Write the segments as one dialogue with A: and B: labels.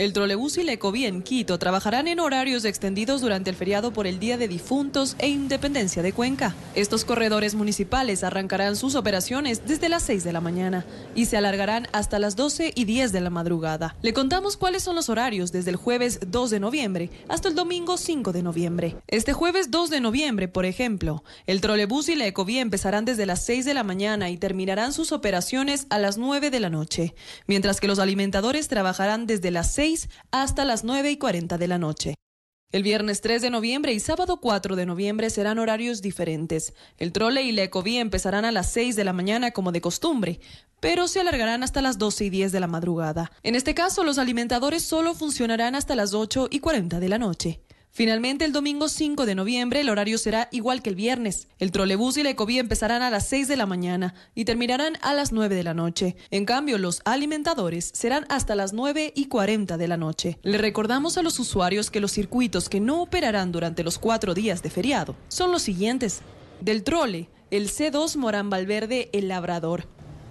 A: El trolebús y la Ecovía en Quito trabajarán en horarios extendidos durante el feriado por el Día de Difuntos e Independencia de Cuenca. Estos corredores municipales arrancarán sus operaciones desde las 6 de la mañana y se alargarán hasta las 12 y 10 de la madrugada. Le contamos cuáles son los horarios desde el jueves 2 de noviembre hasta el domingo 5 de noviembre. Este jueves 2 de noviembre, por ejemplo, el trolebús y la Ecovía empezarán desde las 6 de la mañana y terminarán sus operaciones a las 9 de la noche, mientras que los alimentadores trabajarán desde las 6 hasta las 9 y 40 de la noche. El viernes 3 de noviembre y sábado 4 de noviembre serán horarios diferentes. El trole y la ecovía empezarán a las 6 de la mañana como de costumbre, pero se alargarán hasta las 12 y 10 de la madrugada. En este caso, los alimentadores solo funcionarán hasta las 8 y 40 de la noche. Finalmente, el domingo 5 de noviembre, el horario será igual que el viernes. El trolebús y la ecovía empezarán a las 6 de la mañana y terminarán a las 9 de la noche. En cambio, los alimentadores serán hasta las 9 y 40 de la noche. Le recordamos a los usuarios que los circuitos que no operarán durante los cuatro días de feriado son los siguientes. Del trole, el C2 Morán Valverde El Labrador,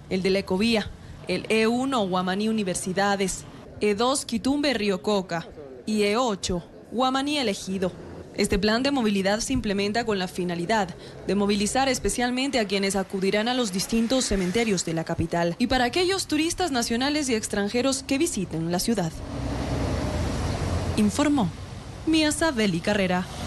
A: el de la Ecovía, el E1 Guamaní Universidades, E2 Quitumbe Río Coca y E8 Guamaní elegido. Este plan de movilidad se implementa con la finalidad de movilizar especialmente a quienes acudirán a los distintos cementerios de la capital y para aquellos turistas nacionales y extranjeros que visiten la ciudad. Informó Miasa Beli Carrera.